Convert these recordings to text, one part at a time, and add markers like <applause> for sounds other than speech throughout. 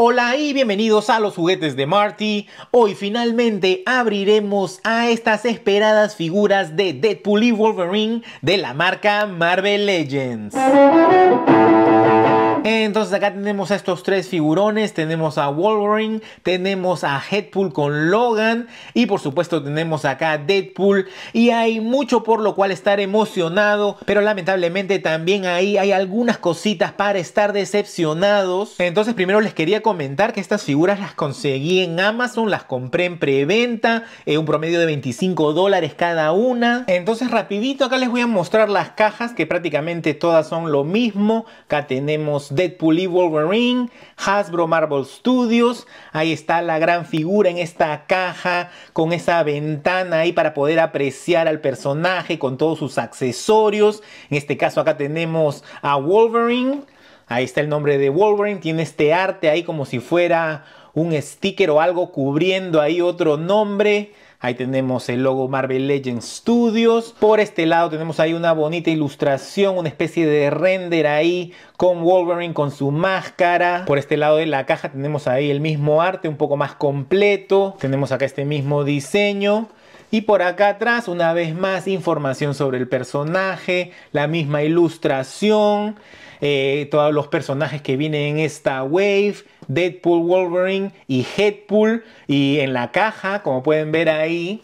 Hola y bienvenidos a los juguetes de Marty. Hoy finalmente abriremos a estas esperadas figuras de Deadpool y Wolverine de la marca Marvel Legends. Entonces acá tenemos a estos tres figurones, tenemos a Wolverine, tenemos a Headpool con Logan y por supuesto tenemos acá a Deadpool y hay mucho por lo cual estar emocionado, pero lamentablemente también ahí hay algunas cositas para estar decepcionados. Entonces primero les quería comentar que estas figuras las conseguí en Amazon, las compré en preventa, eh, un promedio de 25 dólares cada una. Entonces rapidito acá les voy a mostrar las cajas que prácticamente todas son lo mismo. Acá tenemos Deadpool y Wolverine, Hasbro Marvel Studios, ahí está la gran figura en esta caja con esa ventana ahí para poder apreciar al personaje con todos sus accesorios. En este caso acá tenemos a Wolverine, ahí está el nombre de Wolverine, tiene este arte ahí como si fuera un sticker o algo cubriendo ahí otro nombre. Ahí tenemos el logo Marvel Legends Studios. Por este lado tenemos ahí una bonita ilustración, una especie de render ahí con Wolverine con su máscara. Por este lado de la caja tenemos ahí el mismo arte, un poco más completo. Tenemos acá este mismo diseño. Y por acá atrás, una vez más, información sobre el personaje, la misma ilustración, eh, todos los personajes que vienen en esta wave, Deadpool, Wolverine y Headpool. Y en la caja, como pueden ver ahí,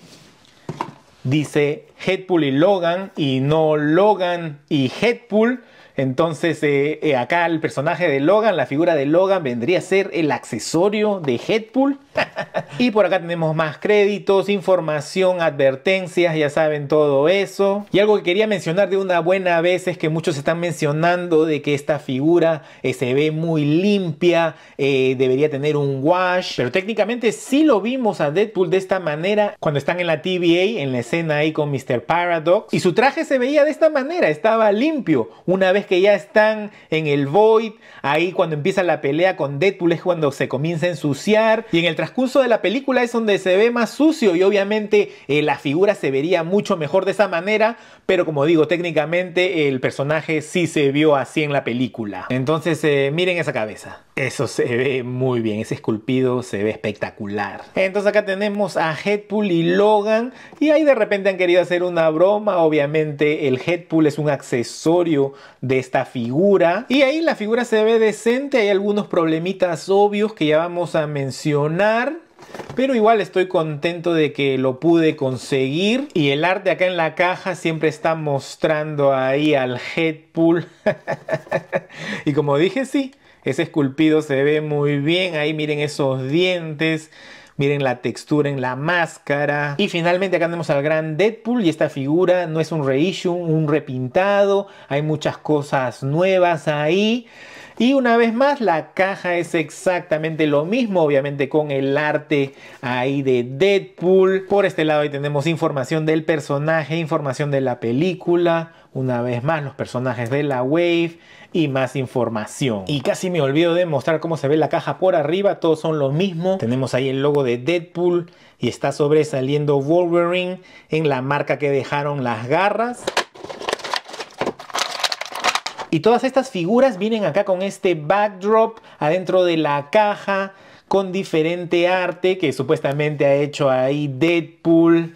dice Headpool y Logan y no Logan y Headpool. Entonces eh, eh, acá el personaje de Logan, la figura de Logan vendría a ser el accesorio de Headpool y por acá tenemos más créditos, información, advertencias, ya saben todo eso. Y algo que quería mencionar de una buena vez es que muchos están mencionando de que esta figura eh, se ve muy limpia, eh, debería tener un wash, pero técnicamente sí lo vimos a Deadpool de esta manera cuando están en la TVA, en la escena ahí con Mr. Paradox, y su traje se veía de esta manera, estaba limpio. Una vez que ya están en el Void, ahí cuando empieza la pelea con Deadpool es cuando se comienza a ensuciar y en el transcurso de la película es donde se ve más sucio y obviamente eh, la figura se vería mucho mejor de esa manera, pero como digo, técnicamente el personaje sí se vio así en la película. Entonces, eh, miren esa cabeza. Eso se ve muy bien, ese esculpido se ve espectacular. Entonces acá tenemos a Headpool y Logan y ahí de repente han querido hacer una broma, obviamente el Headpool es un accesorio de esta figura y ahí la figura se ve decente, hay algunos problemitas obvios que ya vamos a mencionar pero igual estoy contento de que lo pude conseguir. Y el arte acá en la caja siempre está mostrando ahí al Headpool. <laughs> y como dije, sí, ese esculpido se ve muy bien. Ahí miren esos dientes. Miren la textura en la máscara. Y finalmente acá tenemos al gran Deadpool y esta figura no es un reissue, un repintado. Hay muchas cosas nuevas ahí. Y una vez más, la caja es exactamente lo mismo, obviamente con el arte ahí de Deadpool. Por este lado ahí tenemos información del personaje, información de la película, una vez más los personajes de la Wave y más información. Y casi me olvido de mostrar cómo se ve la caja por arriba, todos son lo mismo. Tenemos ahí el logo de Deadpool y está sobresaliendo Wolverine en la marca que dejaron las garras. Y todas estas figuras vienen acá con este backdrop adentro de la caja, con diferente arte que supuestamente ha hecho ahí Deadpool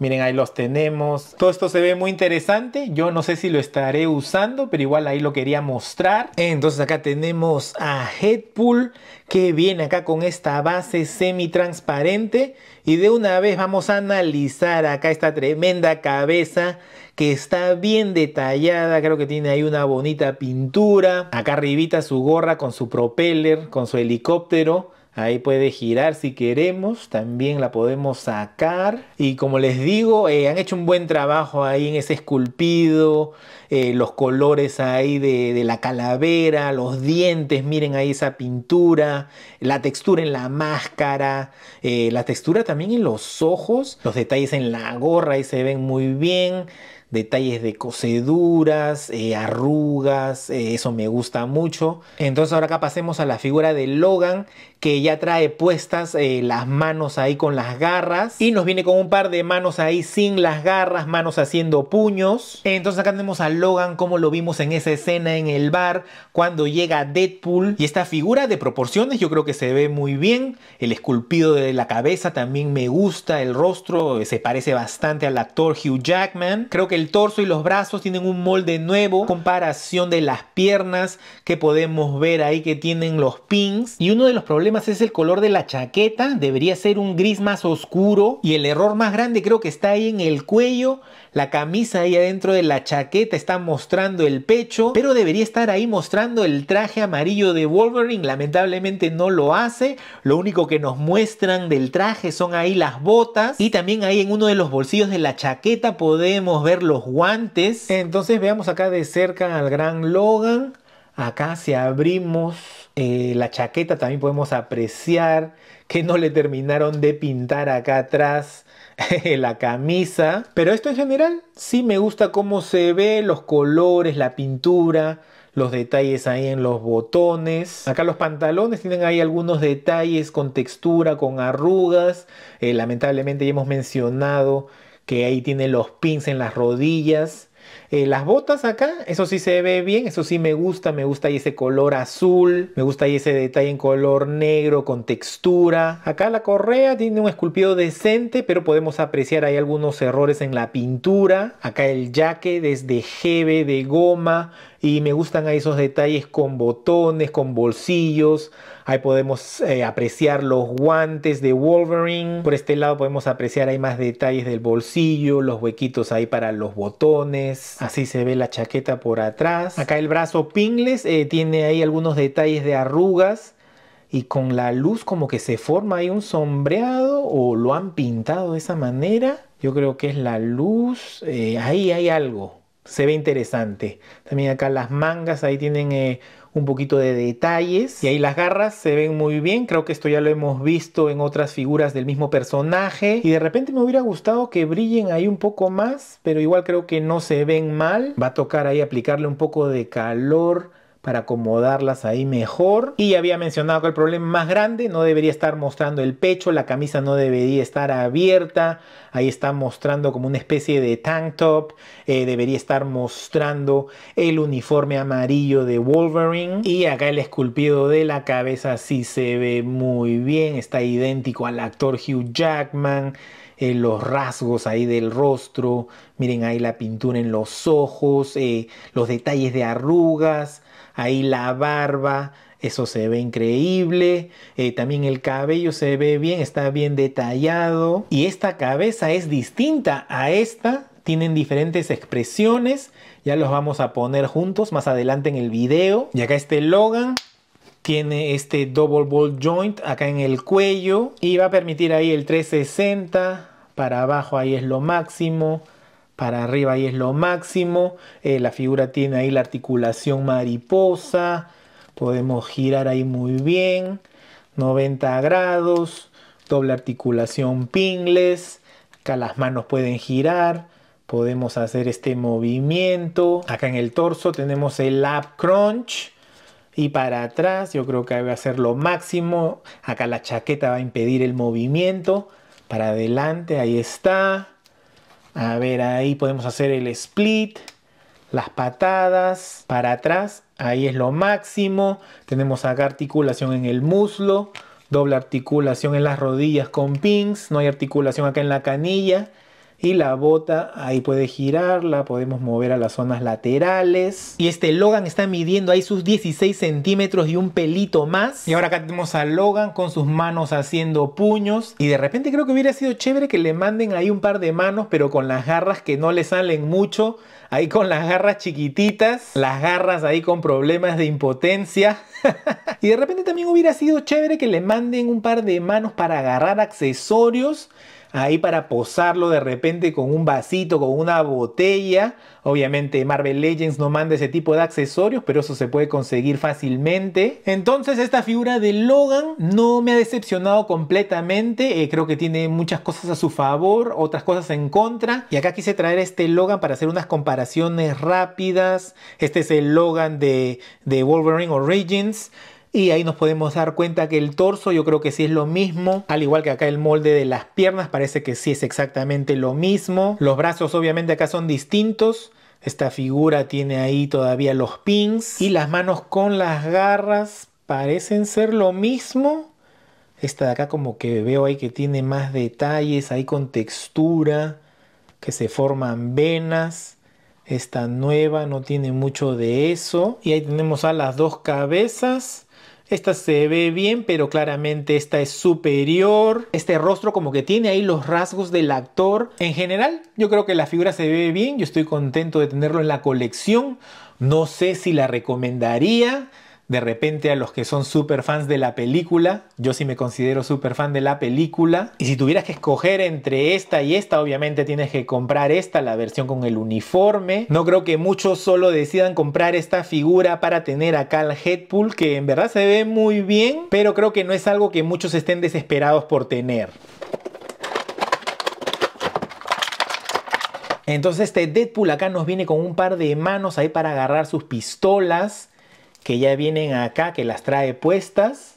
Miren, ahí los tenemos. Todo esto se ve muy interesante. Yo no sé si lo estaré usando, pero igual ahí lo quería mostrar. Entonces acá tenemos a Headpool que viene acá con esta base semi transparente. Y de una vez vamos a analizar acá esta tremenda cabeza que está bien detallada, creo que tiene ahí una bonita pintura. Acá arribita su gorra con su propeller, con su helicóptero. Ahí puede girar si queremos, también la podemos sacar. Y como les digo, eh, han hecho un buen trabajo ahí en ese esculpido, eh, los colores ahí de, la calavera, los dientes, miren ahí esa pintura, la textura en la máscara, eh, la textura también en los ojos, los detalles en la gorra ahí se ven muy bien detalles de coseduras eh, arrugas, eh, eso me gusta mucho. Entonces ahora acá pasemos a la figura de Logan que ya trae puestas eh, las manos ahí con las garras y nos viene con un par de manos ahí sin las garras, manos haciendo puños. Entonces acá tenemos a Logan como lo vimos en esa escena en el bar cuando llega Deadpool y esta figura de proporciones yo creo que se ve muy bien, el esculpido de la cabeza también me gusta, el rostro se parece bastante al actor Hugh Jackman. Creo que el torso y los brazos tienen un molde nuevo. Comparación de las piernas que podemos ver ahí que tienen los pins. Y uno de los problemas es el color de la chaqueta. Debería ser un gris más oscuro. Y el error más grande creo que está ahí en el cuello la camisa ahí adentro de la chaqueta está mostrando el pecho, pero debería estar ahí mostrando el traje amarillo de Wolverine, lamentablemente no lo hace, lo único que nos muestran del traje son ahí las botas y también ahí en uno de los bolsillos de la chaqueta podemos ver los guantes, entonces veamos acá de cerca al gran Logan, acá si abrimos eh, la chaqueta también podemos apreciar que no le terminaron de pintar acá atrás <laughs> la camisa. Pero esto en general, sí me gusta cómo se ve, los colores, la pintura, los detalles ahí en los botones. Acá los pantalones tienen ahí algunos detalles con textura, con arrugas. Eh, lamentablemente ya hemos mencionado que ahí tiene los pins en las rodillas. Eh, las botas acá, eso sí se ve bien, eso sí me gusta, me gusta ahí ese color azul, me gusta ahí ese detalle en color negro con textura. Acá la correa tiene un esculpido decente, pero podemos apreciar ahí algunos errores en la pintura. Acá el jaque desde jeve de goma, y me gustan ahí esos detalles con botones, con bolsillos. Ahí podemos eh, apreciar los guantes de Wolverine. Por este lado podemos apreciar ahí más detalles del bolsillo, los huequitos ahí para los botones. Así se ve la chaqueta por atrás. Acá el brazo Pingles eh, tiene ahí algunos detalles de arrugas y con la luz como que se forma ahí un sombreado o lo han pintado de esa manera. Yo creo que es la luz. Eh, ahí hay algo se ve interesante. También acá las mangas, ahí tienen eh, un poquito de detalles. Y ahí las garras se ven muy bien. Creo que esto ya lo hemos visto en otras figuras del mismo personaje. Y de repente me hubiera gustado que brillen ahí un poco más. Pero igual creo que no se ven mal. Va a tocar ahí aplicarle un poco de calor para acomodarlas ahí mejor. Y había mencionado que el problema más grande no debería estar mostrando el pecho, la camisa no debería estar abierta, ahí está mostrando como una especie de tank top, eh, debería estar mostrando el uniforme amarillo de Wolverine. Y acá el esculpido de la cabeza sí se ve muy bien, está idéntico al actor Hugh Jackman. Eh, los rasgos ahí del rostro, miren ahí la pintura en los ojos, eh, los detalles de arrugas, ahí la barba, eso se ve increíble, eh, también el cabello se ve bien, está bien detallado y esta cabeza es distinta a esta, tienen diferentes expresiones, ya los vamos a poner juntos más adelante en el video y acá este Logan tiene este double ball joint acá en el cuello y va a permitir ahí el 360 para abajo ahí es lo máximo para arriba ahí es lo máximo. Eh, la figura tiene ahí la articulación mariposa. Podemos girar ahí muy bien. 90 grados. Doble articulación pingles. Acá las manos pueden girar. Podemos hacer este movimiento. Acá en el torso tenemos el lap crunch. Y para atrás yo creo que va a ser lo máximo. Acá la chaqueta va a impedir el movimiento. Para adelante, ahí está a ver, ahí podemos hacer el split, las patadas para atrás, ahí es lo máximo. Tenemos acá articulación en el muslo, doble articulación en las rodillas con pins, no hay articulación acá en la canilla y la bota ahí puede girarla, podemos mover a las zonas laterales. Y este Logan está midiendo ahí sus 16 centímetros y un pelito más. Y ahora acá tenemos a Logan con sus manos haciendo puños. Y de repente creo que hubiera sido chévere que le manden ahí un par de manos, pero con las garras que no le salen mucho. Ahí con las garras chiquititas, las garras ahí con problemas de impotencia. <laughs> y de repente también hubiera sido chévere que le manden un par de manos para agarrar accesorios ahí para posarlo de repente con un vasito, con una botella. Obviamente Marvel Legends no manda ese tipo de accesorios, pero eso se puede conseguir fácilmente. Entonces esta figura de Logan no me ha decepcionado completamente. Eh, creo que tiene muchas cosas a su favor, otras cosas en contra. Y acá quise traer este Logan para hacer unas comparaciones rápidas. Este es el Logan de Wolverine Origins y ahí nos podemos dar cuenta que el torso yo creo que sí es lo mismo, al igual que acá el molde de las piernas parece que sí es exactamente lo mismo. Los brazos obviamente acá son distintos. Esta figura tiene ahí todavía los pins y las manos con las garras parecen ser lo mismo. Esta de acá como que veo ahí que tiene más detalles, ahí con textura, que se forman venas. Esta nueva no tiene mucho de eso. Y ahí tenemos a las dos cabezas. Esta se ve bien, pero claramente esta es superior. Este rostro como que tiene ahí los rasgos del actor. En general, yo creo que la figura se ve bien. Yo estoy contento de tenerlo en la colección. No sé si la recomendaría de repente a los que son super fans de la película. Yo sí me considero super fan de la película. Y si tuvieras que escoger entre esta y esta, obviamente tienes que comprar esta, la versión con el uniforme. No creo que muchos solo decidan comprar esta figura para tener acá al Headpool, que en verdad se ve muy bien, pero creo que no es algo que muchos estén desesperados por tener. Entonces este Deadpool acá nos viene con un par de manos ahí para agarrar sus pistolas que ya vienen acá, que las trae puestas.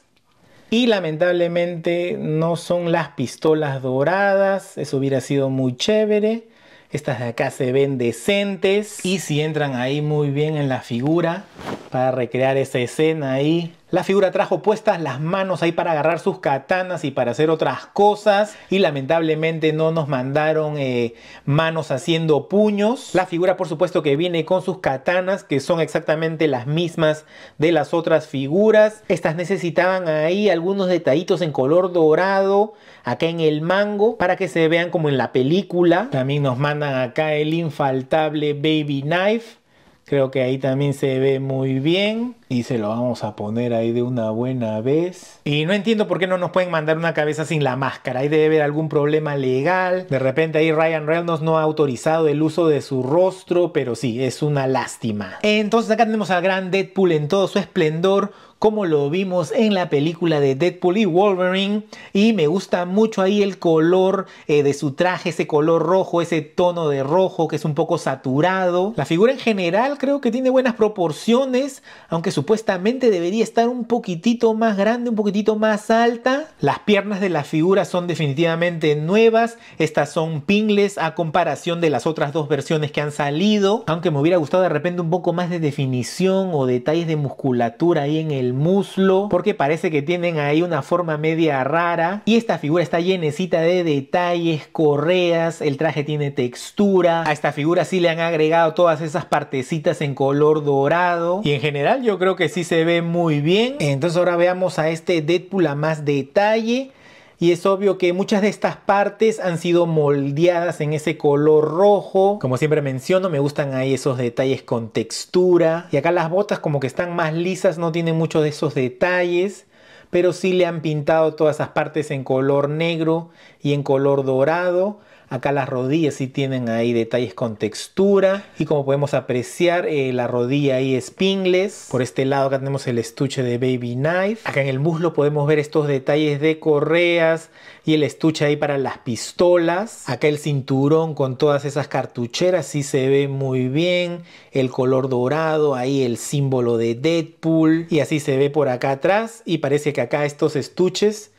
Y lamentablemente no son las pistolas doradas, eso hubiera sido muy chévere. Estas de acá se ven decentes y si entran ahí muy bien en la figura para recrear esa escena ahí la figura trajo puestas las manos ahí para agarrar sus katanas y para hacer otras cosas. Y lamentablemente no nos mandaron eh, manos haciendo puños. La figura por supuesto que viene con sus katanas que son exactamente las mismas de las otras figuras. Estas necesitaban ahí algunos detallitos en color dorado acá en el mango para que se vean como en la película. También nos mandan acá el infaltable Baby Knife Creo que ahí también se ve muy bien y se lo vamos a poner ahí de una buena vez. Y no entiendo por qué no nos pueden mandar una cabeza sin la máscara. Ahí debe haber algún problema legal. De repente ahí Ryan Reynolds no ha autorizado el uso de su rostro, pero sí, es una lástima. Entonces acá tenemos al gran Deadpool en todo su esplendor como lo vimos en la película de Deadpool y Wolverine. Y me gusta mucho ahí el color eh, de su traje, ese color rojo, ese tono de rojo que es un poco saturado. La figura en general creo que tiene buenas proporciones, aunque supuestamente debería estar un poquitito más grande, un poquito más alta. Las piernas de la figura son definitivamente nuevas. Estas son pingles a comparación de las otras dos versiones que han salido. Aunque me hubiera gustado de repente un poco más de definición o detalles de musculatura ahí en el muslo. Porque parece que tienen ahí una forma media rara. Y esta figura está llenecita de detalles, correas, el traje tiene textura. A esta figura sí le han agregado todas esas partecitas en color dorado. Y en general yo creo que sí se ve muy bien. Entonces ahora veamos a este Deadpool a más detalle. Y es obvio que muchas de estas partes han sido moldeadas en ese color rojo. Como siempre menciono, me gustan ahí esos detalles con textura. Y acá las botas como que están más lisas, no tienen muchos de esos detalles. Pero sí le han pintado todas esas partes en color negro y en color dorado. Acá las rodillas sí tienen ahí detalles con textura y como podemos apreciar eh, la rodilla ahí es pingles. Por este lado acá tenemos el estuche de Baby Knife. Acá en el muslo podemos ver estos detalles de correas y el estuche ahí para las pistolas. Acá el cinturón con todas esas cartucheras sí se ve muy bien. El color dorado, ahí el símbolo de Deadpool y así se ve por acá atrás y parece que acá estos estuches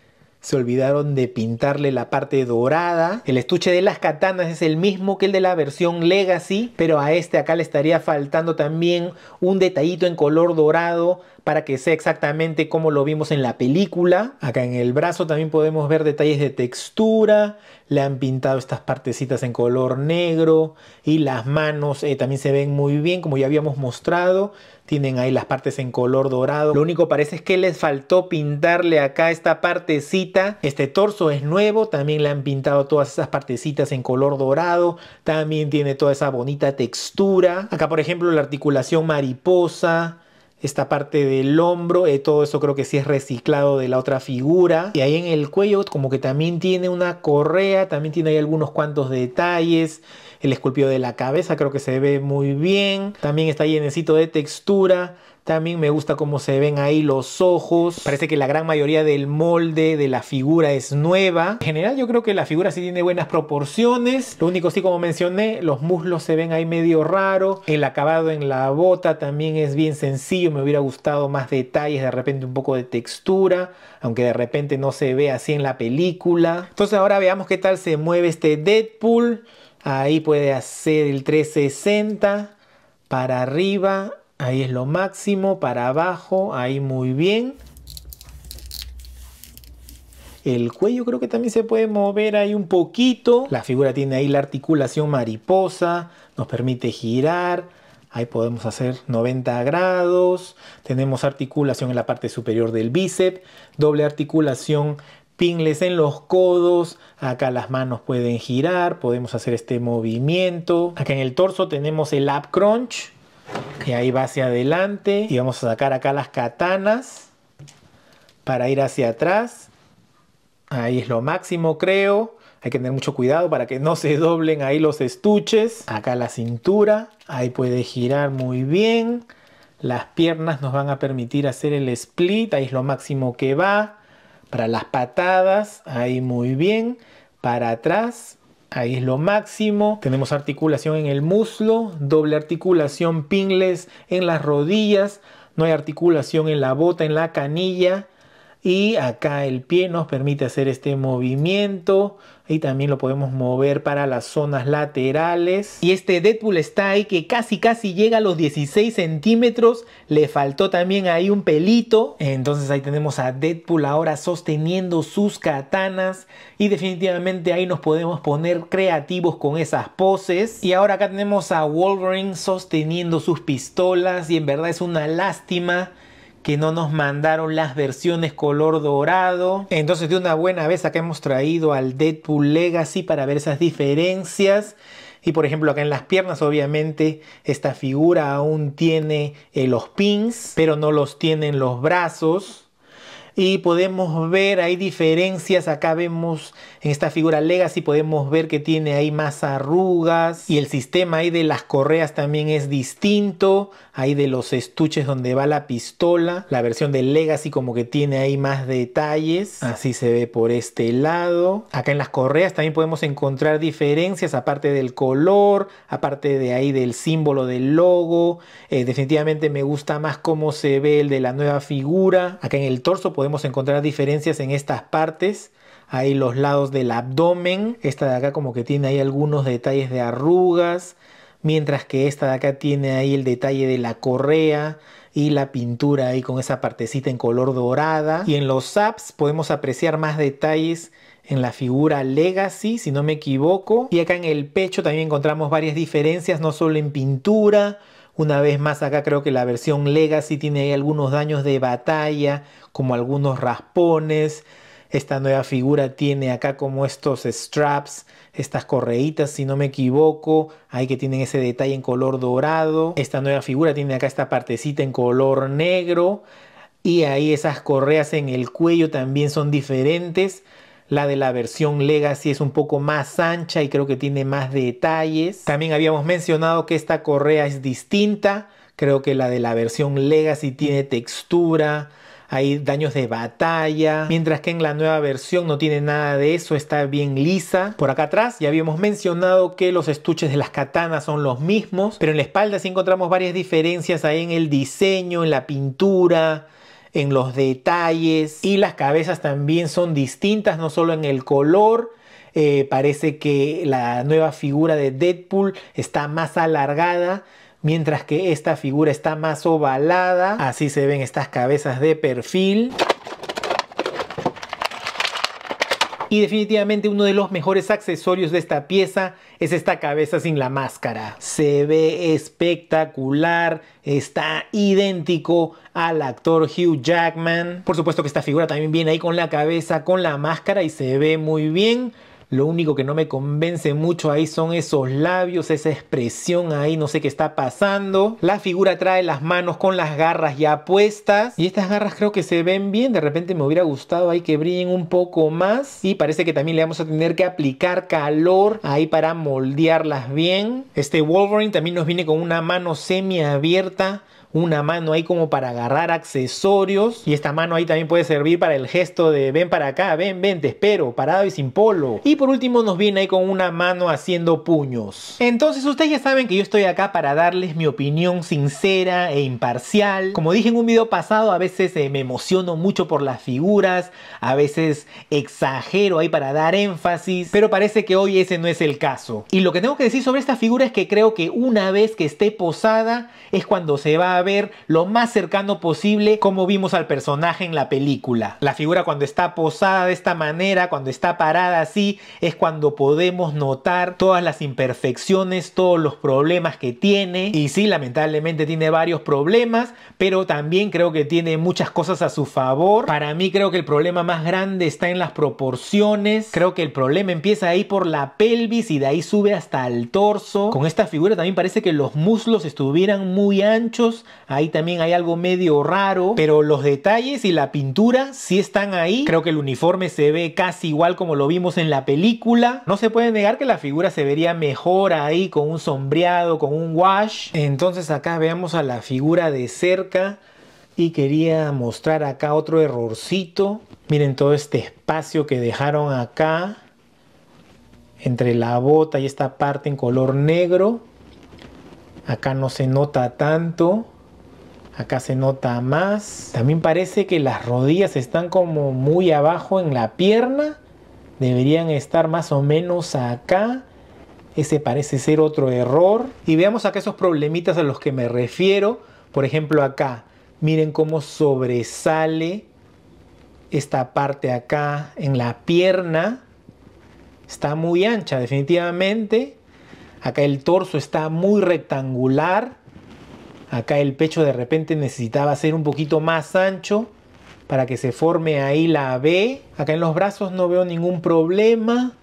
se olvidaron de pintarle la parte dorada. El estuche de las katanas es el mismo que el de la versión Legacy, pero a este acá le estaría faltando también un detallito en color dorado para que sea exactamente como lo vimos en la película. Acá en el brazo también podemos ver detalles de textura, le han pintado estas partecitas en color negro y las manos eh, también se ven muy bien como ya habíamos mostrado. Tienen ahí las partes en color dorado. Lo único parece es que les faltó pintarle acá esta partecita. Este torso es nuevo. También le han pintado todas esas partecitas en color dorado. También tiene toda esa bonita textura. Acá por ejemplo la articulación mariposa esta parte del hombro, eh, todo eso creo que sí es reciclado de la otra figura. Y ahí en el cuello como que también tiene una correa, también tiene ahí algunos cuantos detalles. El esculpido de la cabeza creo que se ve muy bien. También está llenecito de textura. También me gusta cómo se ven ahí los ojos. Parece que la gran mayoría del molde de la figura es nueva. En general yo creo que la figura sí tiene buenas proporciones. Lo único sí, como mencioné, los muslos se ven ahí medio raro. El acabado en la bota también es bien sencillo. Me hubiera gustado más detalles, de repente un poco de textura. Aunque de repente no se ve así en la película. Entonces ahora veamos qué tal se mueve este Deadpool. Ahí puede hacer el 360 para arriba Ahí es lo máximo, para abajo, ahí muy bien. El cuello creo que también se puede mover ahí un poquito. La figura tiene ahí la articulación mariposa, nos permite girar. Ahí podemos hacer 90 grados. Tenemos articulación en la parte superior del bíceps, doble articulación pingles en los codos, acá las manos pueden girar, podemos hacer este movimiento. Acá en el torso tenemos el up crunch, y ahí va hacia adelante y vamos a sacar acá las katanas para ir hacia atrás ahí es lo máximo creo hay que tener mucho cuidado para que no se <laughs> doblen ahí los estuches acá la cintura ahí puede girar muy bien las piernas nos van a permitir hacer el split ahí es lo máximo que va para las patadas ahí muy bien para atrás ahí es lo máximo. Tenemos articulación en el muslo, doble articulación pingles en las rodillas, no hay articulación en la bota, en la canilla, y acá el pie nos permite hacer este movimiento y también lo podemos mover para las zonas laterales y este Deadpool está ahí que casi casi llega a los 16 centímetros le faltó también ahí un pelito entonces ahí tenemos a Deadpool ahora sosteniendo sus katanas y definitivamente ahí nos podemos poner creativos con esas poses y ahora acá tenemos a Wolverine sosteniendo sus pistolas y en verdad es una lástima que no nos mandaron las versiones color dorado. Entonces de una buena vez acá hemos traído al Deadpool Legacy para ver esas diferencias. Y por ejemplo acá en las piernas obviamente esta figura aún tiene eh, los pins, pero no los tienen los brazos y podemos ver hay diferencias acá vemos en esta figura Legacy podemos ver que tiene ahí más arrugas y el sistema ahí de las correas también es distinto ahí de los estuches donde va la pistola la versión de Legacy como que tiene ahí más detalles así se ve por este lado acá en las correas también podemos encontrar diferencias aparte del color aparte de ahí del símbolo del logo eh, definitivamente me gusta más cómo se ve el de la nueva figura acá en el torso podemos podemos encontrar diferencias en estas partes. Ahí los lados del abdomen. Esta de acá como que tiene ahí algunos detalles de arrugas. Mientras que esta de acá tiene ahí el detalle de la correa y la pintura ahí con esa partecita en color dorada. Y en los apps podemos apreciar más detalles en la figura Legacy, si no me equivoco. Y acá en el pecho también encontramos varias diferencias, no solo en pintura, una vez más acá creo que la versión Legacy tiene ahí algunos daños de batalla, como algunos raspones. Esta nueva figura tiene acá como estos straps, estas correitas, si no me equivoco, ahí que tienen ese detalle en color dorado. Esta nueva figura tiene acá esta partecita en color negro y ahí esas correas en el cuello también son diferentes. La de la versión Legacy es un poco más ancha y creo que tiene más detalles. También habíamos mencionado que esta correa es distinta. Creo que la de la versión Legacy tiene textura, hay daños de batalla, mientras que en la nueva versión no tiene nada de eso, está bien lisa. Por acá atrás ya habíamos mencionado que los estuches de las katanas son los mismos, pero en la espalda sí encontramos varias diferencias ahí en el diseño, en la pintura, en los detalles y las cabezas también son distintas, no solo en el color. Eh, parece que la nueva figura de Deadpool está más alargada, mientras que esta figura está más ovalada. Así se ven estas cabezas de perfil. Y definitivamente uno de los mejores accesorios de esta pieza es esta cabeza sin la máscara. Se ve espectacular, está idéntico al actor Hugh Jackman. Por supuesto que esta figura también viene ahí con la cabeza, con la máscara y se ve muy bien. Lo único que no me convence mucho ahí son esos labios, esa expresión ahí, no sé qué está pasando. La figura trae las manos con las garras ya puestas y estas garras creo que se ven bien. De repente me hubiera gustado ahí que brillen un poco más y parece que también le vamos a tener que aplicar calor ahí para moldearlas bien. Este Wolverine también nos viene con una mano semiabierta una mano ahí como para agarrar accesorios. Y esta mano ahí también puede servir para el gesto de ven para acá, ven, ven, te espero, parado y sin polo. Y por último nos viene ahí con una mano haciendo puños. Entonces ustedes ya saben que yo estoy acá para darles mi opinión sincera e imparcial. Como dije en un video pasado, a veces eh, me emociono mucho por las figuras, a veces exagero ahí para dar énfasis, pero parece que hoy ese no es el caso. Y lo que tengo que decir sobre esta figura es que creo que una vez que esté posada es cuando se va a ver lo más cercano posible como vimos al personaje en la película. La figura cuando está posada de esta manera, cuando está parada así, es cuando podemos notar todas las imperfecciones, todos los problemas que tiene. Y sí, lamentablemente tiene varios problemas, pero también creo que tiene muchas cosas a su favor. Para mí creo que el problema más grande está en las proporciones. Creo que el problema empieza ahí por la pelvis y de ahí sube hasta el torso. Con esta figura también parece que los muslos estuvieran muy anchos Ahí también hay algo medio raro, pero los detalles y la pintura sí están ahí. Creo que el uniforme se ve casi igual como lo vimos en la película. No se puede negar que la figura se vería mejor ahí con un sombreado, con un wash. Entonces acá veamos a la figura de cerca y quería mostrar acá otro errorcito. Miren todo este espacio que dejaron acá entre la bota y esta parte en color negro. Acá no se nota tanto acá se nota más. También parece que las rodillas están como muy abajo en la pierna, deberían estar más o menos acá. Ese parece ser otro error. Y veamos acá esos problemitas a los que me refiero. Por ejemplo acá, miren cómo sobresale esta parte acá en la pierna. Está muy ancha definitivamente. Acá el torso está muy rectangular. Acá el pecho de repente necesitaba ser un poquito más ancho para que se forme ahí la B. Acá en los brazos no veo ningún problema.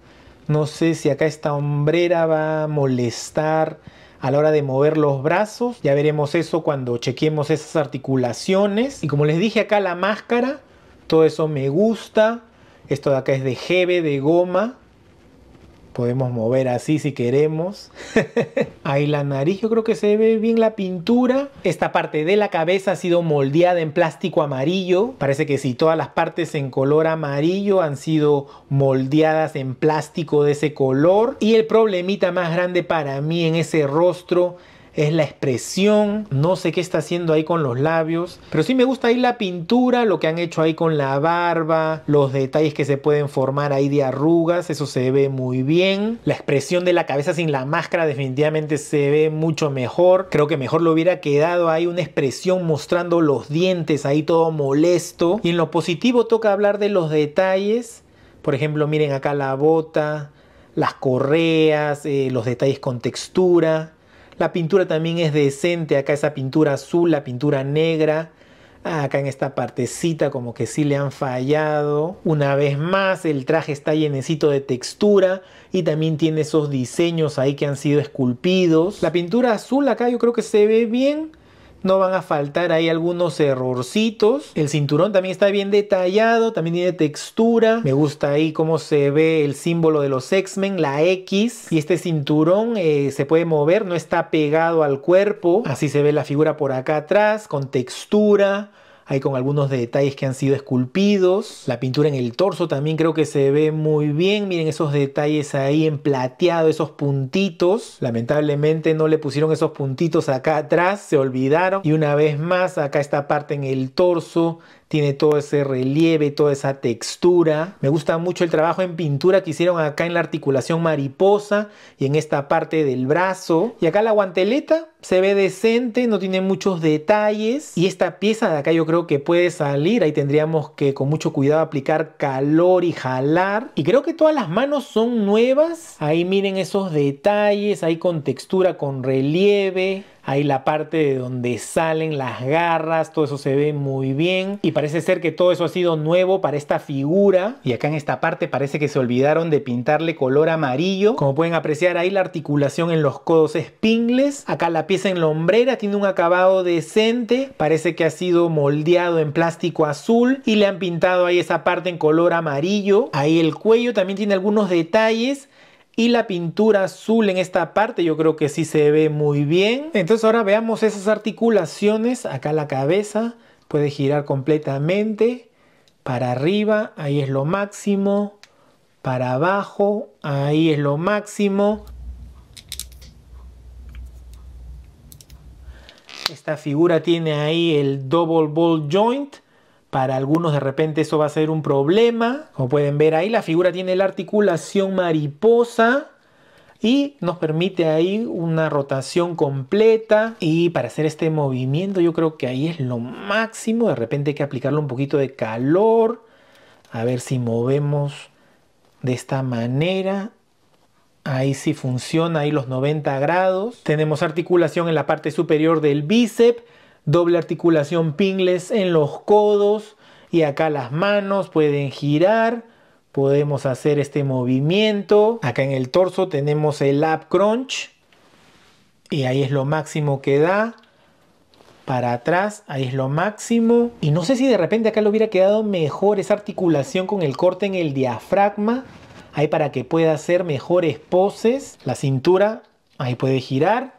No sé si acá esta hombrera va a molestar a la hora de mover los brazos. Ya veremos eso cuando chequemos esas articulaciones. Y como les dije acá la máscara, todo eso me gusta. Esto de acá es de jebe, de goma podemos mover así si queremos. <laughs> Ahí la nariz, yo creo que se ve bien la pintura. Esta parte de la cabeza ha sido moldeada en plástico amarillo. Parece que sí, todas las partes en color amarillo han sido moldeadas en plástico de ese color. Y el problemita más grande para mí en ese rostro es la expresión, no sé qué está haciendo ahí con los labios, pero sí me gusta ahí la pintura, lo que han hecho ahí con la barba, los detalles que se pueden formar ahí de arrugas, eso se ve muy bien, la expresión de la cabeza sin la máscara definitivamente se ve mucho mejor, creo que mejor lo hubiera quedado ahí una expresión mostrando los dientes ahí todo molesto y en lo positivo toca hablar de los detalles, por ejemplo miren acá la bota, las correas, eh, los detalles con textura, la pintura también es decente, acá esa pintura azul, la pintura negra. Ah, acá en esta partecita como que sí le han fallado. Una vez más el traje está llenecito de textura y también tiene esos diseños ahí que han sido esculpidos. La pintura azul acá yo creo que se ve bien no van a faltar ahí algunos errorcitos. El cinturón también está bien detallado, también tiene textura. Me gusta ahí cómo se ve el símbolo de los X-Men, la X. Y este cinturón eh, se puede mover, no está pegado al cuerpo. Así se ve la figura por acá atrás, con textura. Hay con algunos detalles que han sido esculpidos. La pintura en el torso también creo que se ve muy bien. Miren esos detalles ahí en plateado, esos puntitos. Lamentablemente no le pusieron esos puntitos acá atrás, se olvidaron. Y una vez más, acá esta parte en el torso tiene todo ese relieve, toda esa textura. Me gusta mucho el trabajo en pintura que hicieron acá en la articulación mariposa y en esta parte del brazo. Y acá la guanteleta se ve decente, no tiene muchos detalles. Y esta pieza de acá yo creo que puede salir. Ahí tendríamos que con mucho cuidado aplicar calor y jalar. Y creo que todas las manos son nuevas. Ahí miren esos detalles, ahí con textura, con relieve. Ahí la parte de donde salen las garras, todo eso se ve muy bien. Y parece ser que todo eso ha sido nuevo para esta figura. Y acá en esta parte parece que se olvidaron de pintarle color amarillo. Como pueden apreciar ahí la articulación en los codos es Acá la pieza en la hombrera tiene un acabado decente. Parece que ha sido moldeado en plástico azul. Y le han pintado ahí esa parte en color amarillo. Ahí el cuello también tiene algunos detalles y la pintura azul en esta parte yo creo que sí se ve muy bien. Entonces ahora veamos esas articulaciones, acá la cabeza puede girar completamente, para arriba, ahí es lo máximo, para abajo, ahí es lo máximo. Esta figura tiene ahí el double ball joint para algunos de repente eso va a ser un problema. Como pueden ver ahí, la figura tiene la articulación mariposa y nos permite ahí una rotación completa y para hacer este movimiento yo creo que ahí es lo máximo de repente hay que aplicarle un poquito de calor a ver si movemos de esta manera ahí sí funciona ahí los 90 grados tenemos articulación en la parte superior del bíceps doble articulación pingles en los codos y acá las manos pueden girar. Podemos hacer este movimiento. Acá en el torso tenemos el ab crunch. Y ahí es lo máximo que da. Para atrás, ahí es lo máximo. Y no sé si de repente acá le hubiera quedado mejor esa articulación con el corte en el diafragma. Ahí para que pueda hacer mejores poses. La cintura, ahí puede girar.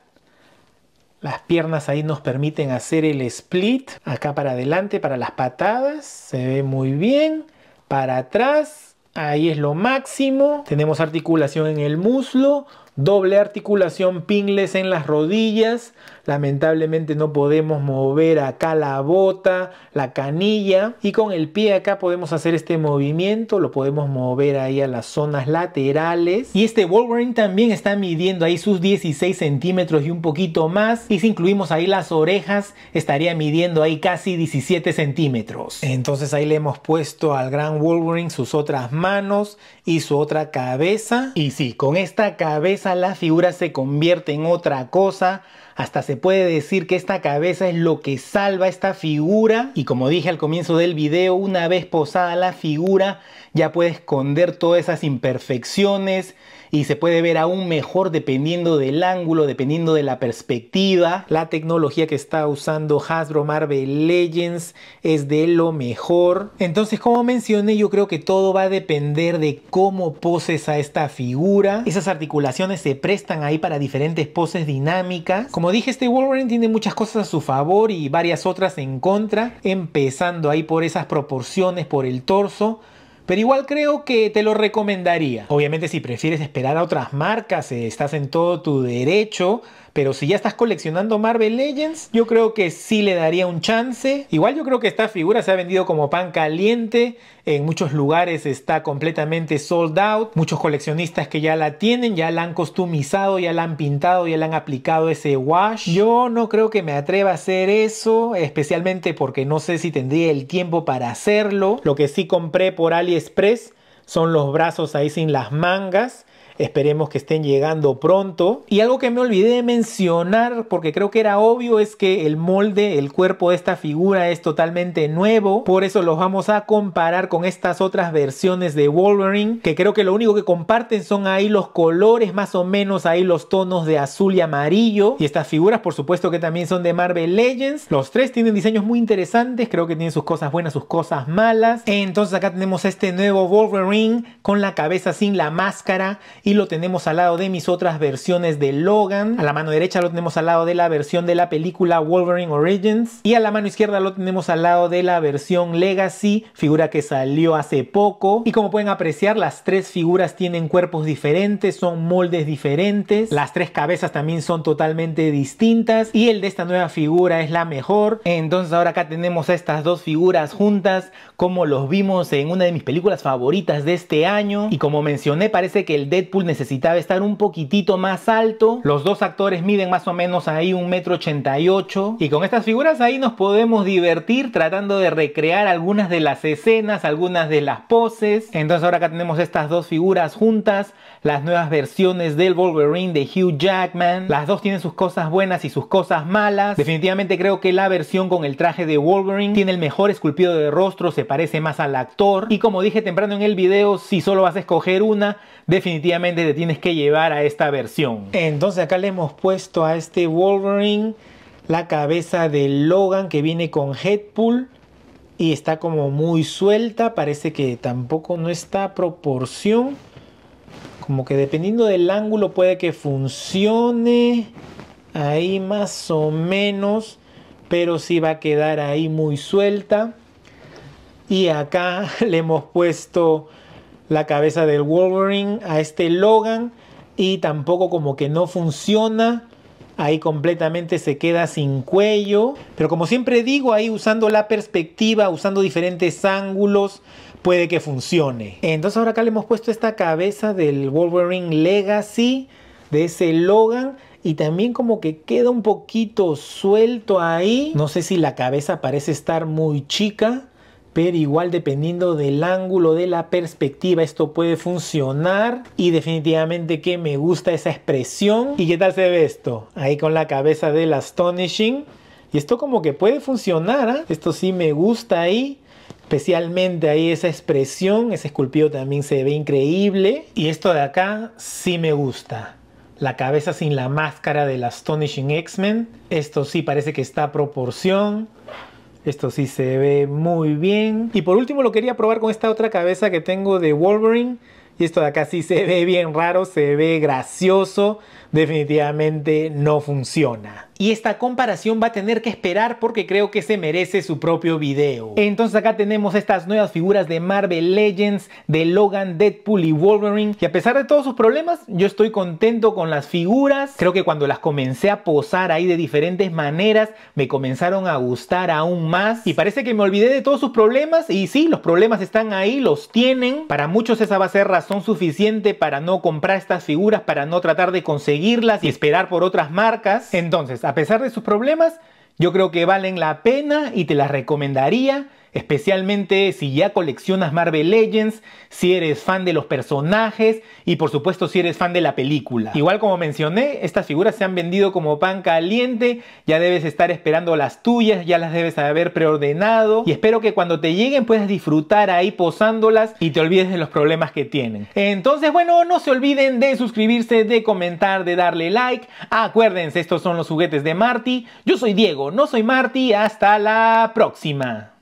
Las piernas ahí nos permiten hacer el split. Acá para adelante para las patadas. Se ve muy bien. Para atrás. Ahí es lo máximo. Tenemos articulación en el muslo doble articulación pingles en las rodillas, lamentablemente no podemos mover acá la bota, la canilla y con el pie acá podemos hacer este movimiento, lo podemos mover ahí a las zonas laterales y este Wolverine también está midiendo ahí sus 16 centímetros y un poquito más y si incluimos ahí las orejas estaría midiendo ahí casi 17 centímetros. Entonces ahí le hemos puesto al gran Wolverine sus otras manos y su otra cabeza y sí, con esta cabeza la figura se convierte en otra cosa. Hasta se puede decir que esta cabeza es lo que salva esta figura. Y como dije al comienzo del video, una vez posada la figura ya puede esconder todas esas imperfecciones y se puede ver aún mejor dependiendo del ángulo, dependiendo de la perspectiva. La tecnología que está usando Hasbro Marvel Legends es de lo mejor. Entonces, como mencioné, yo creo que todo va a depender de cómo poses a esta figura. Esas articulaciones se prestan ahí para diferentes poses dinámicas. Como dije, este Wolverine tiene muchas cosas a su favor y varias otras en contra, empezando ahí por esas proporciones, por el torso, pero igual creo que te lo recomendaría. Obviamente si prefieres esperar a otras marcas, eh, estás en todo tu derecho pero si ya estás coleccionando Marvel Legends, yo creo que sí le daría un chance. Igual yo creo que esta figura se ha vendido como pan caliente. En muchos lugares está completamente sold out. Muchos coleccionistas que ya la tienen, ya la han costumizado, ya la han pintado, ya le han aplicado ese wash. Yo no creo que me atreva a hacer eso, especialmente porque no sé si tendría el tiempo para hacerlo. Lo que sí compré por AliExpress son los brazos ahí sin las mangas Esperemos que estén llegando pronto. Y algo que me olvidé de mencionar, porque creo que era obvio, es que el molde, el cuerpo de esta figura es totalmente nuevo. Por eso los vamos a comparar con estas otras versiones de Wolverine, que creo que lo único que comparten son ahí los colores, más o menos ahí los tonos de azul y amarillo. Y estas figuras, por supuesto, que también son de Marvel Legends. Los tres tienen diseños muy interesantes, creo que tienen sus cosas buenas, sus cosas malas. Entonces acá tenemos este nuevo Wolverine con la cabeza sin la máscara y lo tenemos al lado de mis otras versiones de Logan. A la mano derecha lo tenemos al lado de la versión de la película Wolverine Origins y a la mano izquierda lo tenemos al lado de la versión Legacy, figura que salió hace poco. Y como pueden apreciar, las tres figuras tienen cuerpos diferentes, son moldes diferentes, las tres cabezas también son totalmente distintas y el de esta nueva figura es la mejor. Entonces ahora acá tenemos a estas dos figuras juntas como los vimos en una de mis películas favoritas de este año y como mencioné parece que el de necesitaba estar un poquitito más alto. Los dos actores miden más o menos ahí un metro ochenta y ocho. Y con estas figuras ahí nos podemos divertir tratando de recrear algunas de las escenas, algunas de las poses. Entonces ahora acá tenemos estas dos figuras juntas, las nuevas versiones del Wolverine de Hugh Jackman. Las dos tienen sus cosas buenas y sus cosas malas. Definitivamente creo que la versión con el traje de Wolverine tiene el mejor esculpido de rostro, se parece más al actor. Y como dije temprano en el video, si solo vas a escoger una, definitivamente te tienes que llevar a esta versión. Entonces acá le hemos puesto a este Wolverine la cabeza de Logan que viene con Headpool y está como muy suelta, parece que tampoco no está a proporción. Como que dependiendo del ángulo puede que funcione ahí más o menos, pero si va a quedar ahí muy suelta. Y acá <laughs> le hemos puesto la cabeza del Wolverine a este Logan y tampoco como que no funciona. Ahí completamente se queda sin cuello. Pero como siempre digo, ahí usando la perspectiva, usando diferentes ángulos, puede que funcione. Entonces ahora acá le hemos puesto esta cabeza del Wolverine Legacy, de ese Logan. Y también como que queda un poquito suelto ahí. No sé si la cabeza parece estar muy chica pero igual dependiendo del ángulo de la perspectiva esto puede funcionar y definitivamente que me gusta esa expresión y qué tal se ve esto ahí con la cabeza del astonishing y esto como que puede funcionar ¿ah? esto sí me gusta ahí especialmente ahí esa expresión ese esculpido también se ve increíble y esto de acá sí me gusta la cabeza sin la máscara del Astonishing X-Men. Esto sí parece que está a proporción. Esto sí se ve muy bien. Y por último lo quería probar con esta otra cabeza que tengo de Wolverine. Y esto de acá sí se ve bien raro, se ve gracioso definitivamente no funciona. Y esta comparación va a tener que esperar porque creo que se merece su propio video. Entonces acá tenemos estas nuevas figuras de Marvel Legends, de Logan, Deadpool y Wolverine. Y a pesar de todos sus problemas, yo estoy contento con las figuras. Creo que cuando las comencé a posar ahí de diferentes maneras, me comenzaron a gustar aún más. Y parece que me olvidé de todos sus problemas. Y sí, los problemas están ahí, los tienen. Para muchos esa va a ser razón suficiente para no comprar estas figuras, para no tratar de conseguir y esperar por otras marcas. Entonces, a pesar de sus problemas, yo creo que valen la pena y te las recomendaría especialmente si ya coleccionas Marvel Legends, si eres fan de los personajes y por supuesto si eres fan de la película. Igual como mencioné, estas figuras se han vendido como pan caliente, ya debes estar esperando las tuyas, ya las debes haber preordenado y espero que cuando te lleguen puedas disfrutar ahí posándolas y te olvides de los problemas que tienen. Entonces bueno, no se olviden de suscribirse, de comentar, de darle like. Acuérdense, estos son los juguetes de Marty. Yo soy Diego, no soy Marty. Hasta la próxima.